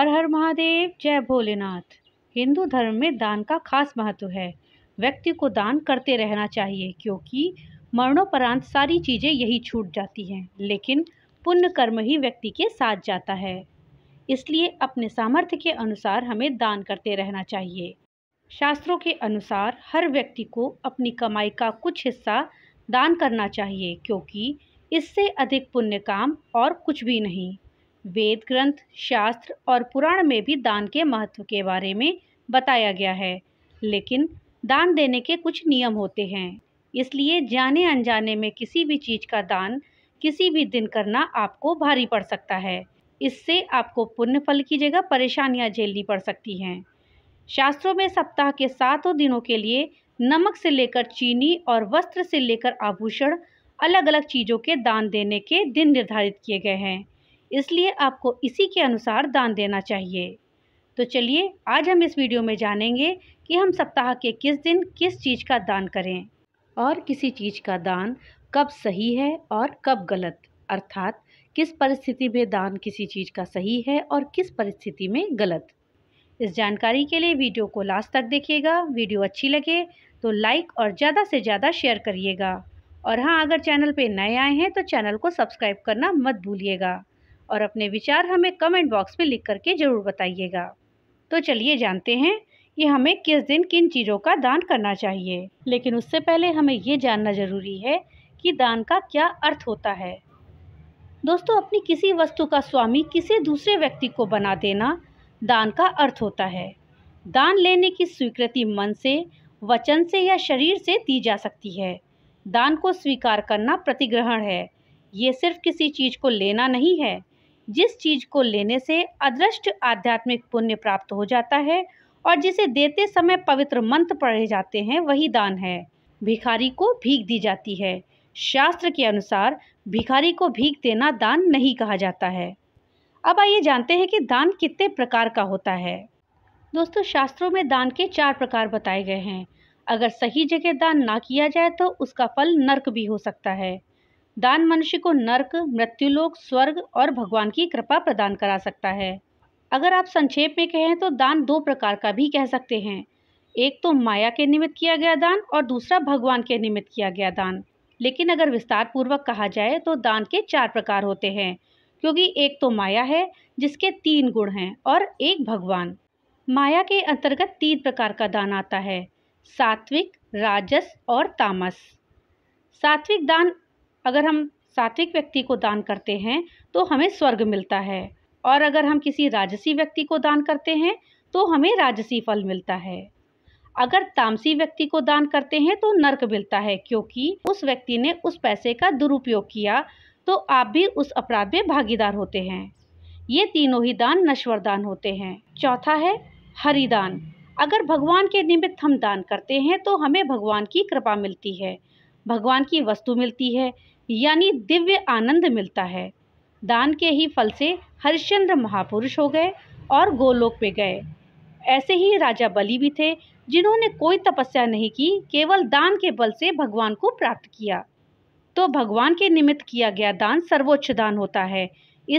हर हर महादेव जय भोलेनाथ हिंदू धर्म में दान का खास महत्व है व्यक्ति को दान करते रहना चाहिए क्योंकि मरणोपरांत सारी चीज़ें यही छूट जाती हैं लेकिन पुण्य कर्म ही व्यक्ति के साथ जाता है इसलिए अपने सामर्थ्य के अनुसार हमें दान करते रहना चाहिए शास्त्रों के अनुसार हर व्यक्ति को अपनी कमाई का कुछ हिस्सा दान करना चाहिए क्योंकि इससे अधिक पुण्य काम और कुछ भी नहीं वेद ग्रंथ शास्त्र और पुराण में भी दान के महत्व के बारे में बताया गया है लेकिन दान देने के कुछ नियम होते हैं इसलिए जाने अनजाने में किसी भी चीज़ का दान किसी भी दिन करना आपको भारी पड़ सकता है इससे आपको पुण्य फल की जगह परेशानियां झेलनी पड़ सकती हैं शास्त्रों में सप्ताह के सातों दिनों के लिए नमक से लेकर चीनी और वस्त्र से लेकर आभूषण अलग अलग चीज़ों के दान देने के दिन निर्धारित किए गए हैं इसलिए आपको इसी के अनुसार दान देना चाहिए तो चलिए आज हम इस वीडियो में जानेंगे कि हम सप्ताह के किस दिन किस चीज़ का दान करें और किसी चीज़ का दान कब सही है और कब गलत अर्थात किस परिस्थिति में दान किसी चीज़ का सही है और किस परिस्थिति में गलत इस जानकारी के लिए वीडियो को लास्ट तक देखिएगा वीडियो अच्छी लगे तो लाइक और ज़्यादा से ज़्यादा शेयर करिएगा और हाँ अगर चैनल पे नए आए हैं तो चैनल को सब्सक्राइब करना मत भूलिएगा और अपने विचार हमें कमेंट बॉक्स में लिख करके ज़रूर बताइएगा तो चलिए जानते हैं कि हमें किस दिन किन चीज़ों का दान करना चाहिए लेकिन उससे पहले हमें ये जानना ज़रूरी है कि दान का क्या अर्थ होता है दोस्तों अपनी किसी वस्तु का स्वामी किसी दूसरे व्यक्ति को बना देना दान का अर्थ होता है दान लेने की स्वीकृति मन से वचन से या शरीर से दी जा सकती है दान को स्वीकार करना प्रतिग्रहण है ये सिर्फ किसी चीज़ को लेना नहीं है जिस चीज को लेने से अदृष्ट आध्यात्मिक पुण्य प्राप्त हो जाता है और जिसे देते समय पवित्र मंत्र पढ़े जाते हैं वही दान है भिखारी को भीख दी जाती है शास्त्र के अनुसार भिखारी को भीख देना दान नहीं कहा जाता है अब आइए जानते हैं कि दान कितने प्रकार का होता है दोस्तों शास्त्रों में दान के चार प्रकार बताए गए हैं अगर सही जगह दान ना किया जाए तो उसका फल नर्क भी हो सकता है दान मनुष्य को नरक मृत्युलोक स्वर्ग और भगवान की कृपा प्रदान करा सकता है अगर आप संक्षेप में कहें तो दान दो प्रकार का भी कह सकते हैं एक तो माया के निमित्त किया गया दान और दूसरा भगवान के निमित्त किया गया दान लेकिन अगर विस्तार पूर्वक कहा जाए तो दान के चार प्रकार होते हैं क्योंकि एक तो माया है जिसके तीन गुण हैं और एक भगवान माया के अंतर्गत तीन प्रकार का दान आता है सात्विक राजस और तामस सात्विक दान अगर हम सात्विक व्यक्ति को दान करते हैं तो हमें स्वर्ग मिलता है और अगर हम किसी राजसी व्यक्ति को दान करते हैं तो हमें राजसी फल मिलता है अगर तामसी व्यक्ति को दान करते हैं तो नरक मिलता है क्योंकि उस व्यक्ति ने उस पैसे का दुरुपयोग किया तो आप भी उस अपराध में भागीदार होते हैं ये तीनों ही दान नश्वर दान होते हैं चौथा है हरिदान अगर भगवान के निमित्त हम दान करते हैं तो हमें भगवान की कृपा मिलती है भगवान की वस्तु मिलती है यानी दिव्य आनंद मिलता है दान के ही फल से हरिश्चंद्र महापुरुष हो गए और गोलोक पे गए ऐसे ही राजा बलि भी थे जिन्होंने कोई तपस्या नहीं की केवल दान के बल से भगवान को प्राप्त किया तो भगवान के निमित्त किया गया दान सर्वोच्च दान होता है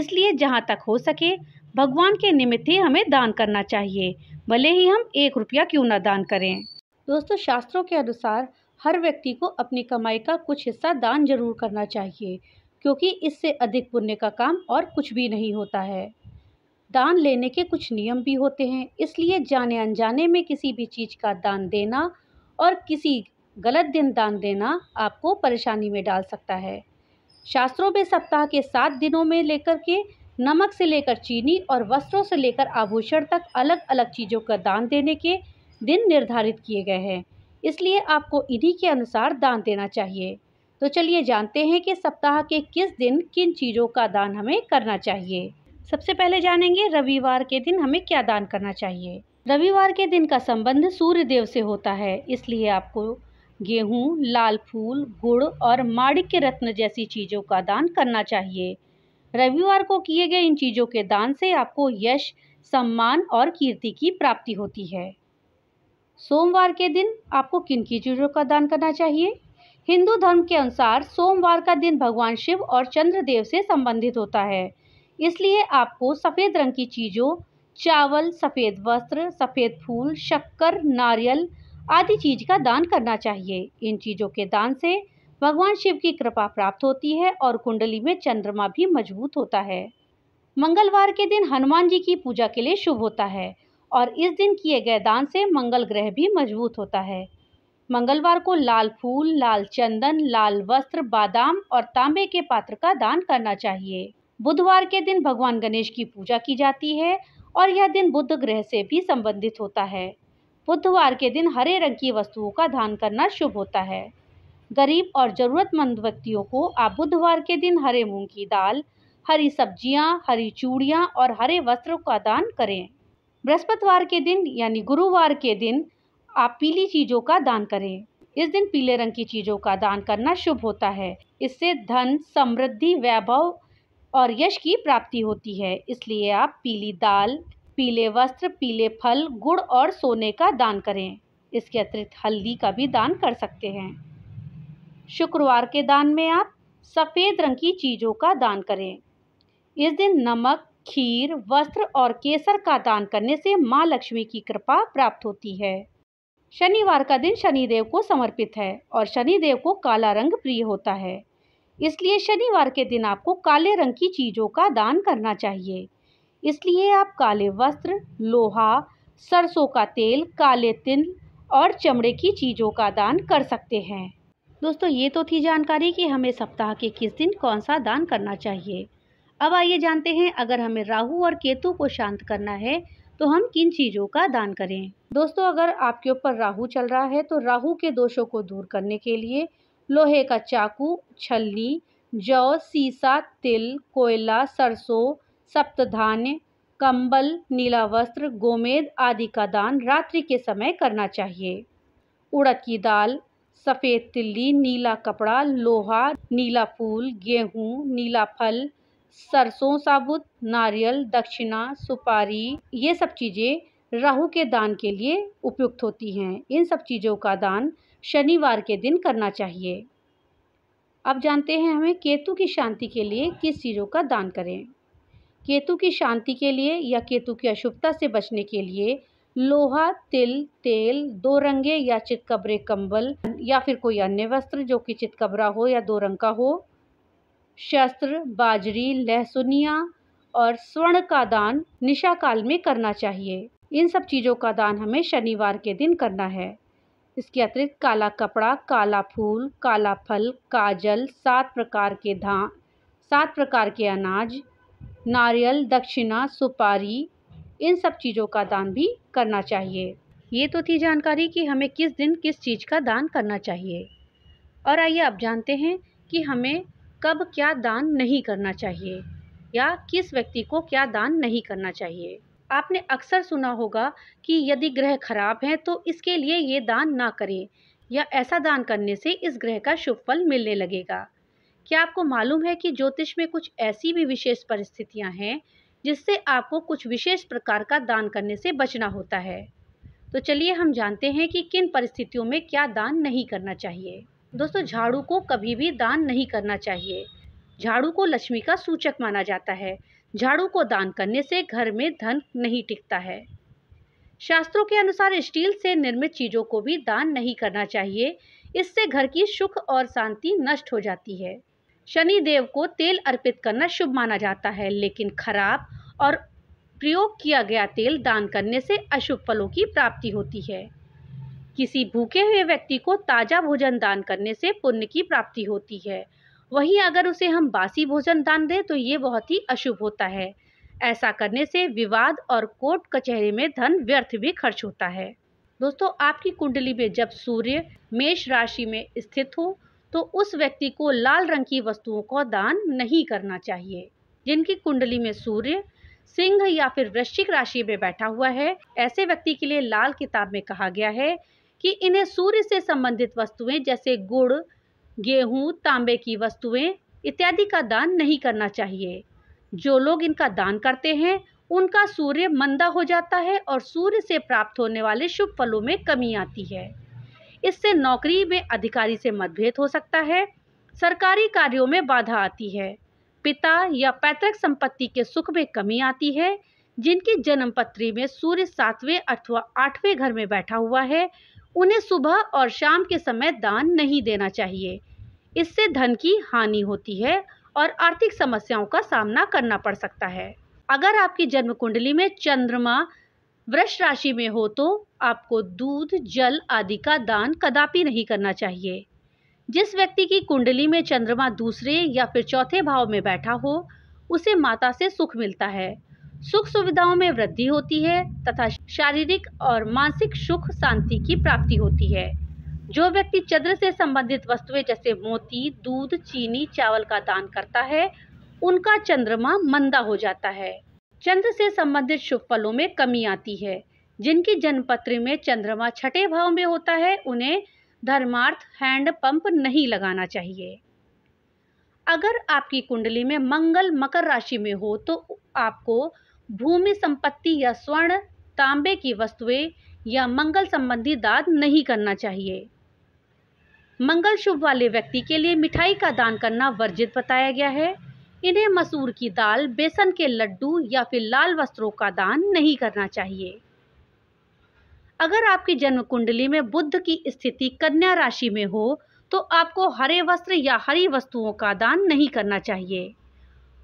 इसलिए जहाँ तक हो सके भगवान के निमित्त ही हमें दान करना चाहिए भले ही हम एक रुपया क्यों ना दान करें दोस्तों शास्त्रों के अनुसार हर व्यक्ति को अपनी कमाई का कुछ हिस्सा दान जरूर करना चाहिए क्योंकि इससे अधिक पुण्य का काम और कुछ भी नहीं होता है दान लेने के कुछ नियम भी होते हैं इसलिए जाने अनजाने में किसी भी चीज़ का दान देना और किसी गलत दिन दान देना आपको परेशानी में डाल सकता है शास्त्रों में सप्ताह के सात दिनों में लेकर के नमक से लेकर चीनी और वस्त्रों से लेकर आभूषण तक अलग अलग चीज़ों का दान देने के दिन निर्धारित किए गए हैं इसलिए आपको इन्हीं के अनुसार दान देना चाहिए तो चलिए जानते हैं कि सप्ताह के किस दिन किन चीज़ों का दान हमें करना चाहिए सबसे पहले जानेंगे रविवार के दिन हमें क्या दान करना चाहिए रविवार के दिन का संबंध सूर्य देव से होता है इसलिए आपको गेहूँ लाल फूल गुड़ और माणिक्य रत्न जैसी चीज़ों का दान करना चाहिए रविवार को किए गए इन चीज़ों के दान से आपको यश सम्मान और कीर्ति की प्राप्ति होती है सोमवार के दिन आपको किन की चीज़ों का दान करना चाहिए हिंदू धर्म के अनुसार सोमवार का दिन भगवान शिव और चंद्रदेव से संबंधित होता है इसलिए आपको सफ़ेद रंग की चीज़ों चावल सफ़ेद वस्त्र सफ़ेद फूल शक्कर नारियल आदि चीज़ का दान करना चाहिए इन चीज़ों के दान से भगवान शिव की कृपा प्राप्त होती है और कुंडली में चंद्रमा भी मजबूत होता है मंगलवार के दिन हनुमान जी की पूजा के लिए शुभ होता है और इस दिन किए गए दान से मंगल ग्रह भी मजबूत होता है मंगलवार को लाल फूल लाल चंदन लाल वस्त्र बादाम और तांबे के पात्र का दान करना चाहिए बुधवार के दिन भगवान गणेश की पूजा की जाती है और यह दिन बुद्ध ग्रह से भी संबंधित होता है बुधवार के दिन हरे रंग की वस्तुओं का दान करना शुभ होता है गरीब और ज़रूरतमंद व्यक्तियों को आप बुधवार के दिन हरे मूंग की दाल हरी सब्जियां, हरी चूड़ियां और हरे वस्त्रों का दान करें बृहस्पतिवार के दिन यानी गुरुवार के दिन आप पीली चीज़ों का दान करें इस दिन पीले रंग की चीज़ों का दान करना शुभ होता है इससे धन समृद्धि वैभव और यश की प्राप्ति होती है इसलिए आप पीली दाल पीले वस्त्र पीले फल गुड़ और सोने का दान करें इसके अतिरिक्त हल्दी का भी दान कर सकते हैं शुक्रवार के दान में आप सफ़ेद रंग की चीज़ों का दान करें इस दिन नमक खीर वस्त्र और केसर का दान करने से माँ लक्ष्मी की कृपा प्राप्त होती है शनिवार का दिन शनिदेव को समर्पित है और शनिदेव को काला रंग प्रिय होता है इसलिए शनिवार के दिन आपको काले रंग की चीज़ों का दान करना चाहिए इसलिए आप काले वस्त्र लोहा सरसों का तेल काले तिल और चमड़े की चीज़ों का दान कर सकते हैं दोस्तों ये तो थी जानकारी कि हमें सप्ताह के किस दिन कौन सा दान करना चाहिए अब आइए जानते हैं अगर हमें राहु और केतु को शांत करना है तो हम किन चीज़ों का दान करें दोस्तों अगर आपके ऊपर राहु चल रहा है तो राहु के दोषों को दूर करने के लिए लोहे का चाकू छलनी जौ सीसा तिल कोयला सरसों सप्तधान्य कंबल नीला वस्त्र गोमेद आदि का दान रात्रि के समय करना चाहिए उड़द की दाल सफ़ेद तिल्ली नीला कपड़ा लोहा नीला फूल गेहूँ नीला फल सरसों साबुत नारियल दक्षिणा सुपारी ये सब चीज़ें राहु के दान के लिए उपयुक्त होती हैं इन सब चीज़ों का दान शनिवार के दिन करना चाहिए अब जानते हैं हमें केतु की शांति के लिए किस चीज़ों का दान करें केतु की शांति के लिए या केतु की अशुभता से बचने के लिए लोहा तिल तेल दो रंगे या चितकबरे कंबल या फिर कोई अन्य वस्त्र जो कि चितकबरा हो या दो रंग का हो शस्त्र बाजरी लहसुनिया और स्वर्ण का दान निशा काल में करना चाहिए इन सब चीज़ों का दान हमें शनिवार के दिन करना है इसके अतिरिक्त काला कपड़ा काला फूल काला फल काजल सात प्रकार के धान सात प्रकार के अनाज नारियल दक्षिणा सुपारी इन सब चीज़ों का दान भी करना चाहिए ये तो थी जानकारी कि हमें किस दिन किस चीज़ का दान करना चाहिए और आइए अब जानते हैं कि हमें कब क्या दान नहीं करना चाहिए या किस व्यक्ति को क्या दान नहीं करना चाहिए आपने अक्सर सुना होगा कि यदि ग्रह खराब है तो इसके लिए ये दान ना करें या ऐसा दान करने से इस ग्रह का शुभ फल मिलने लगेगा क्या आपको मालूम है कि ज्योतिष में कुछ ऐसी भी विशेष परिस्थितियां हैं जिससे आपको कुछ विशेष प्रकार का दान करने से बचना होता है तो चलिए हम जानते हैं कि किन परिस्थितियों में क्या दान नहीं करना चाहिए दोस्तों झाड़ू को कभी भी दान नहीं करना चाहिए झाड़ू को लक्ष्मी का सूचक माना जाता है झाड़ू को दान करने से घर में धन नहीं टिकता है शास्त्रों के अनुसार स्टील से निर्मित चीज़ों को भी दान नहीं करना चाहिए इससे घर की सुख और शांति नष्ट हो जाती है शनि देव को तेल अर्पित करना शुभ माना जाता है लेकिन खराब और प्रयोग किया गया तेल दान करने से अशुभ फलों की प्राप्ति होती है किसी भूखे हुए व्यक्ति को ताज़ा भोजन दान करने से पुण्य की प्राप्ति होती है वहीं अगर उसे हम बासी भोजन दान दें तो ये बहुत ही अशुभ होता है ऐसा करने से विवाद और कोर्ट कचहरे में धन व्यर्थ भी खर्च होता है दोस्तों आपकी कुंडली में जब सूर्य मेष राशि में स्थित हो तो उस व्यक्ति को लाल रंग की वस्तुओं को दान नहीं करना चाहिए जिनकी कुंडली में सूर्य सिंह या फिर वृश्चिक राशि में बैठा हुआ है ऐसे व्यक्ति के लिए लाल किताब में कहा गया है कि इन्हें सूर्य से संबंधित वस्तुएं जैसे गुड़ गेहूं तांबे की वस्तुएं इत्यादि का दान नहीं करना चाहिए जो लोग इनका दान करते हैं उनका सूर्य मंदा हो जाता है और सूर्य से प्राप्त होने वाले शुभ फलों में कमी आती है इससे नौकरी में अधिकारी से मतभेद हो सकता है सरकारी कार्यों में बाधा आती है पिता या पैतृक संपत्ति के सुख में कमी आती है जिनकी जन्म पत्री में सूर्य सातवें अथवा आठवें घर में बैठा हुआ है उन्हें सुबह और शाम के समय दान नहीं देना चाहिए इससे धन की हानि होती है और आर्थिक समस्याओं का सामना करना पड़ सकता है अगर आपकी जन्म कुंडली में चंद्रमा वृक्ष राशि में हो तो आपको दूध जल आदि का दान कदापि नहीं करना चाहिए जिस व्यक्ति की कुंडली में चंद्रमा दूसरे या फिर चौथे भाव में बैठा हो उसे माता से सुख मिलता है सुख सुविधाओं में वृद्धि होती है तथा शारीरिक और मानसिक सुख शांति की प्राप्ति होती है जो व्यक्ति चंद्र से संबंधित वस्तुएं जैसे मोती दूध चीनी चावल का दान करता है उनका चंद्रमा मंदा हो जाता है चंद्र से संबंधित शुभ फलों में कमी आती है जिनकी जन्मपत्र में चंद्रमा छठे भाव में होता है उन्हें धर्मार्थ हैंड पंप नहीं लगाना चाहिए अगर आपकी कुंडली में मंगल मकर राशि में हो तो आपको भूमि संपत्ति या स्वर्ण तांबे की वस्तुएं या मंगल संबंधी दान नहीं करना चाहिए मंगल शुभ वाले व्यक्ति के लिए मिठाई का दान करना वर्जित बताया गया है इन्हें मसूर की दाल बेसन के लड्डू या फिर लाल वस्त्रों का दान नहीं करना चाहिए अगर आपकी जन्म कुंडली में बुद्ध की स्थिति कन्या राशि में हो तो आपको हरे वस्त्र या हरी वस्तुओं का दान नहीं करना चाहिए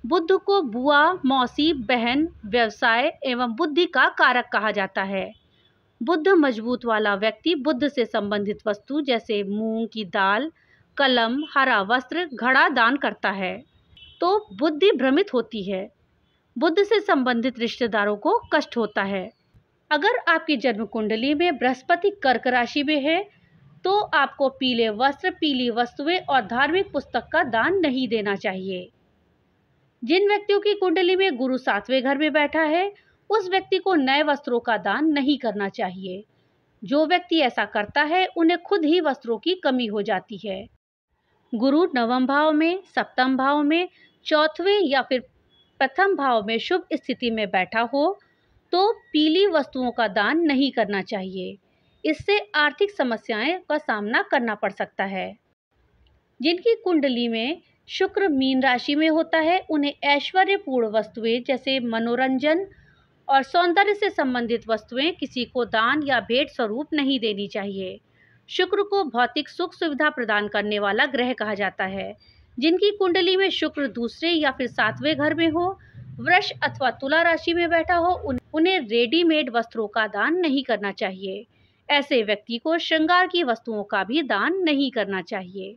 बुद्ध को बुआ मौसी बहन व्यवसाय एवं बुद्धि का कारक कहा जाता है बुद्ध मजबूत वाला व्यक्ति बुद्ध से संबंधित वस्तु जैसे मूंग की दाल कलम हरा वस्त्र घड़ा दान करता है तो बुद्धि भ्रमित होती है बुद्ध से संबंधित रिश्तेदारों को कष्ट होता है अगर आपकी जन्म कुंडली में बृहस्पति कर्क राशि में है तो आपको पीले वस्त्र पीली वस्तुएं और धार्मिक पुस्तक का दान नहीं देना चाहिए जिन व्यक्तियों की कुंडली में गुरु सातवें घर में बैठा है उस व्यक्ति को नए वस्त्रों का दान नहीं करना चाहिए जो व्यक्ति ऐसा करता है उन्हें खुद ही वस्त्रों की कमी हो जाती है गुरु नवम भाव में सप्तम भाव में चौथवें या फिर प्रथम भाव में शुभ स्थिति में बैठा हो तो पीली वस्तुओं का दान नहीं करना चाहिए इससे आर्थिक समस्याएं का सामना करना पड़ सकता है जिनकी कुंडली में शुक्र मीन राशि में होता है उन्हें ऐश्वर्यपूर्ण वस्तुएं जैसे मनोरंजन और सौंदर्य से संबंधित वस्तुएं किसी को दान या भेंट स्वरूप नहीं देनी चाहिए शुक्र को भौतिक सुख सुविधा प्रदान करने वाला ग्रह कहा जाता है जिनकी कुंडली में शुक्र दूसरे या फिर सातवें घर में हो वृक्ष अथवा तुला राशि में बैठा हो उन्हें रेडीमेड वस्त्रों का दान नहीं करना चाहिए ऐसे व्यक्ति को श्रृंगार की वस्तुओं का भी दान नहीं करना चाहिए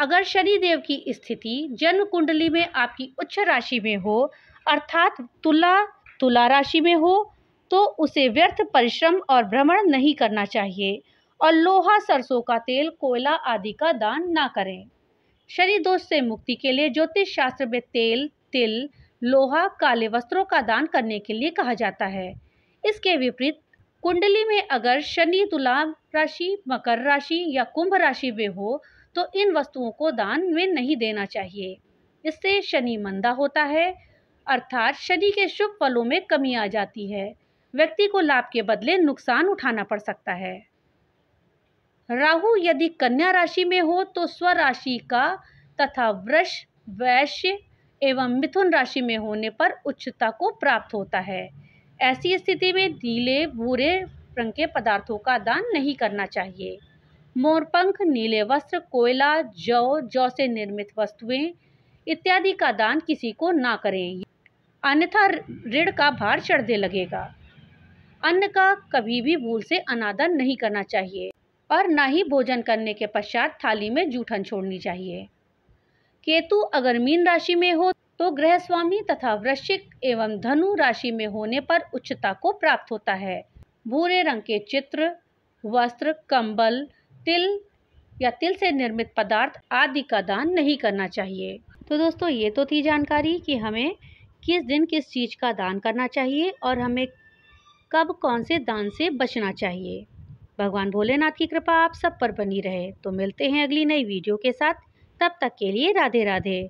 अगर शनि देव की स्थिति जन्म कुंडली में आपकी उच्च राशि में हो अर्थात तुला तुला राशि में हो तो उसे व्यर्थ परिश्रम और भ्रमण नहीं करना चाहिए और लोहा सरसों का तेल कोयला आदि का दान ना करें शनि दोष से मुक्ति के लिए ज्योतिष शास्त्र में तेल तिल लोहा काले वस्त्रों का दान करने के लिए कहा जाता है इसके विपरीत कुंडली में अगर शनि तुला राशि मकर राशि या कुंभ राशि में हो तो इन वस्तुओं को दान में नहीं देना चाहिए इससे शनि मंदा होता है अर्थात शनि के शुभ फलों में कमी आ जाती है व्यक्ति को लाभ के बदले नुकसान उठाना पड़ सकता है राहु यदि कन्या राशि में हो तो स्वराशि का तथा वृष वैश्य एवं मिथुन राशि में होने पर उच्चता को प्राप्त होता है ऐसी स्थिति में नीले भूरे रंग के पदार्थों का दान नहीं करना चाहिए मोरपंख नीले वस्त्र कोयला जौ जौ से निर्मित वस्तुएं इत्यादि का दान किसी को ना करें अन्यथा ऋण का भार चढ़ने लगेगा अन्न का कभी भी भूल से अनादर नहीं करना चाहिए और ना ही भोजन करने के पश्चात थाली में जूठन छोड़नी चाहिए केतु अगर मीन राशि में हो तो ग्रह स्वामी तथा वृश्चिक एवं धनु राशि में होने पर उच्चता को प्राप्त होता है भूरे रंग के चित्र वस्त्र कंबल तिल या तिल से निर्मित पदार्थ आदि का दान नहीं करना चाहिए तो दोस्तों ये तो थी जानकारी कि हमें किस दिन किस चीज़ का दान करना चाहिए और हमें कब कौन से दान से बचना चाहिए भगवान भोलेनाथ की कृपा आप सब पर बनी रहे तो मिलते हैं अगली नई वीडियो के साथ तब तक के लिए राधे राधे